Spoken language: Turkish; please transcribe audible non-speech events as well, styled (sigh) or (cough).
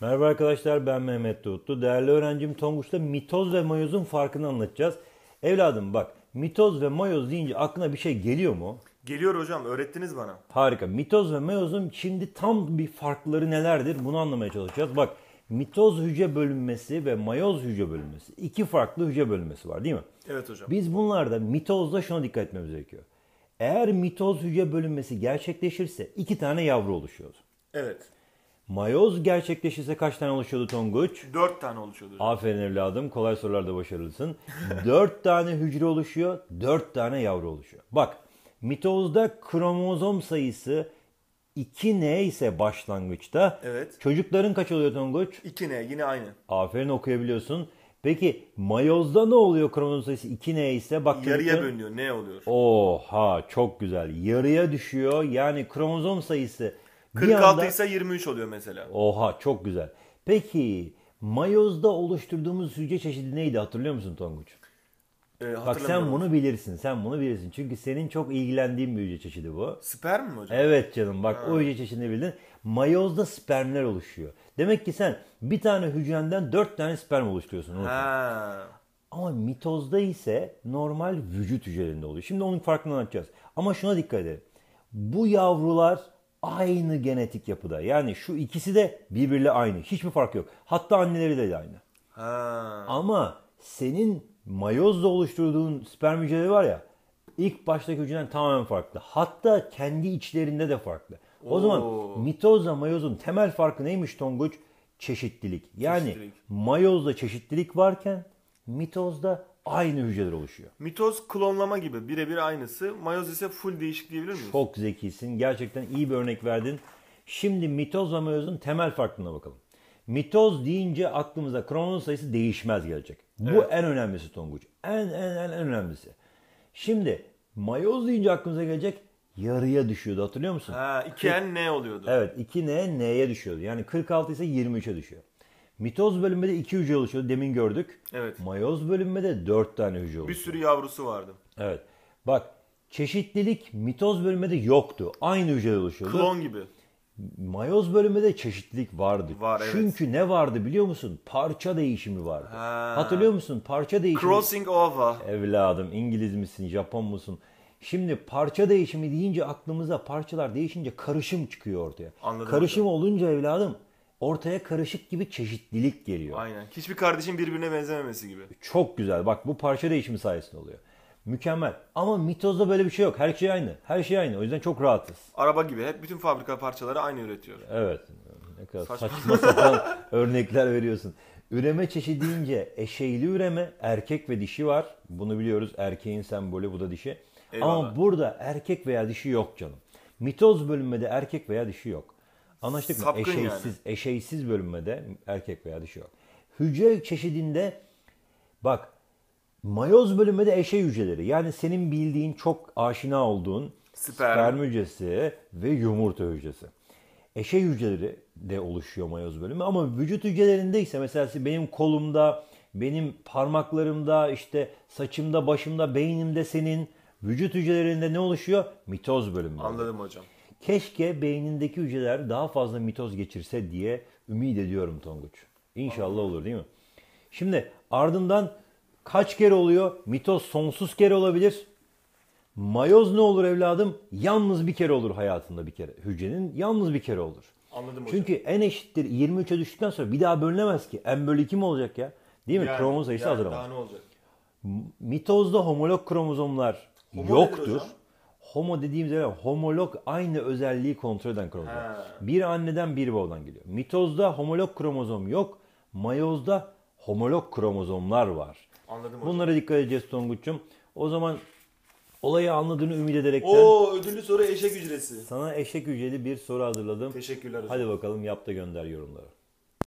Merhaba arkadaşlar ben Mehmet Doğutlu. Değerli öğrencim Tonguç'ta mitoz ve mayozun farkını anlatacağız. Evladım bak mitoz ve mayoz deyince aklına bir şey geliyor mu? Geliyor hocam öğrettiniz bana. Harika. Mitoz ve mayozun şimdi tam bir farkları nelerdir bunu anlamaya çalışacağız. Bak mitoz hücre bölünmesi ve mayoz hücre bölünmesi. iki farklı hücre bölünmesi var değil mi? Evet hocam. Biz bunlarda mitozda şuna dikkat etmemiz gerekiyor. Eğer mitoz hücre bölünmesi gerçekleşirse iki tane yavru oluşuyor. Evet. Mayoz gerçekleşirse kaç tane oluşuyordu Tonguç? Dört tane oluşuyordu. Aferin evladım. Kolay sorularda başarılısın. dört tane hücre oluşuyor. Dört tane yavru oluşuyor. Bak mitozda kromozom sayısı 2N ise başlangıçta. Evet. Çocukların kaç oluyor Tonguç? 2N yine aynı. Aferin okuyabiliyorsun. Peki mayozda ne oluyor kromozom sayısı 2N ise? Bak, Yarıya çocukların... bölünüyor. Ne oluyor? Oha çok güzel. Yarıya düşüyor. Yani kromozom sayısı 46 ise 23 oluyor mesela. Oha çok güzel. Peki mayozda oluşturduğumuz hücre çeşidi neydi hatırlıyor musun Tonguç? E, Bak sen bunu bilirsin. Sen bunu bilirsin. Çünkü senin çok ilgilendiğin bir hücre çeşidi bu. Sperm mi hocam? Evet canım. Bak ha. o hücre çeşidini bildin. Mayozda spermler oluşuyor. Demek ki sen bir tane hücrenden dört tane sperm oluşturuyorsun. Unutma. Ama mitozda ise normal vücut hücrelerinde oluyor. Şimdi onun farkını anlatacağız. Ama şuna dikkat edin. Bu yavrular aynı genetik yapıda. Yani şu ikisi de birbiriyle aynı. Hiçbir fark yok. Hatta anneleri de aynı. Ha. Ama senin mayozla oluşturduğun sperm hücreleri var ya ilk baştaki hücreden tamamen farklı. Hatta kendi içlerinde de farklı. O Oo. zaman mitozla mayozun temel farkı neymiş Tonguç? Çeşitlilik. Yani çeşitlilik. mayozda çeşitlilik varken mitozda aynı hücreler oluşuyor. Mitoz klonlama gibi birebir aynısı. Mayoz ise full değişik diyebilir miyiz? Çok zekisin. Gerçekten iyi bir örnek verdin. Şimdi mitoz ve mayozun temel farklılığına bakalım. Mitoz deyince aklımıza kronon sayısı değişmez gelecek. Bu en önemlisi Tonguç. En en en en önemlisi. Şimdi mayoz deyince aklımıza gelecek yarıya düşüyordu hatırlıyor musun? Ha, 2N ne oluyordu. Evet 2N N'ye düşüyordu. Yani 46 ise 23'e düşüyor. Mitoz bölümünde iki hücre oluşuyordu. Demin gördük. Evet. Mayoz bölümünde dört tane hücre oluşuyordu. Bir sürü yavrusu vardı. Evet. Bak çeşitlilik mitoz bölümünde yoktu. Aynı hücre oluşuyordu. Klon gibi. Mayoz bölümünde çeşitlilik vardı. Var, evet. Çünkü ne vardı biliyor musun? Parça değişimi vardı. Ha. Hatırlıyor musun? Parça değişimi. Crossing over. Evladım İngiliz misin, Japon musun? Şimdi parça değişimi deyince aklımıza parçalar değişince karışım çıkıyor ortaya. Anladım karışım hocam. olunca evladım ortaya karışık gibi çeşitlilik geliyor. Aynen. Hiçbir kardeşin birbirine benzememesi gibi. Çok güzel. Bak bu parça değişimi sayesinde oluyor. Mükemmel. Ama mitozda böyle bir şey yok. Her şey aynı. Her şey aynı. O yüzden çok rahatız. Araba gibi. Hep bütün fabrika parçaları aynı üretiyor. Evet. Ne kadar saçma, saçma (laughs) örnekler veriyorsun. Üreme çeşidi deyince eşeğli üreme erkek ve dişi var. Bunu biliyoruz. Erkeğin sembolü bu da dişi. Eyvallah. Ama burada erkek veya dişi yok canım. Mitoz bölünmede erkek veya dişi yok. Anlaştık mı? Eşeysiz, yani. eşeğsiz bölünmede erkek veya dişi yok. Hücre çeşidinde bak mayoz bölünmede eşey hücreleri yani senin bildiğin çok aşina olduğun sperm, sperm hücresi ve yumurta hücresi. Eşey hücreleri de oluşuyor mayoz bölümü ama vücut hücrelerinde ise mesela benim kolumda, benim parmaklarımda, işte saçımda, başımda, beynimde senin vücut hücrelerinde ne oluşuyor? Mitoz bölümü. Anladım hocam. Keşke beynindeki hücreler daha fazla mitoz geçirse diye ümit ediyorum Tonguç. İnşallah olur değil mi? Şimdi ardından kaç kere oluyor? Mitoz sonsuz kere olabilir. Mayoz ne olur evladım? Yalnız bir kere olur hayatında bir kere. Hücrenin yalnız bir kere olur. Anladım hocam. Çünkü en eşittir 23'e düştükten sonra bir daha bölünemez ki. En bölü 2 mi olacak ya? Değil mi? Yani, kromozom sayısı yani hazır Daha ne olacak? Mitozda homolog kromozomlar Homo yoktur homo dediğimiz yer homolog aynı özelliği kontrol eden kromozom. He. Bir anneden bir babadan geliyor. Mitozda homolog kromozom yok. Mayozda homolog kromozomlar var. Anladım hocam. Bunlara dikkat edeceğiz Tonguç'cum. O zaman olayı anladığını ümit ederek. Oo ödüllü soru eşek hücresi. Sana eşek hücreli bir soru hazırladım. Teşekkürler hocam. Hadi bakalım yap da gönder yorumları.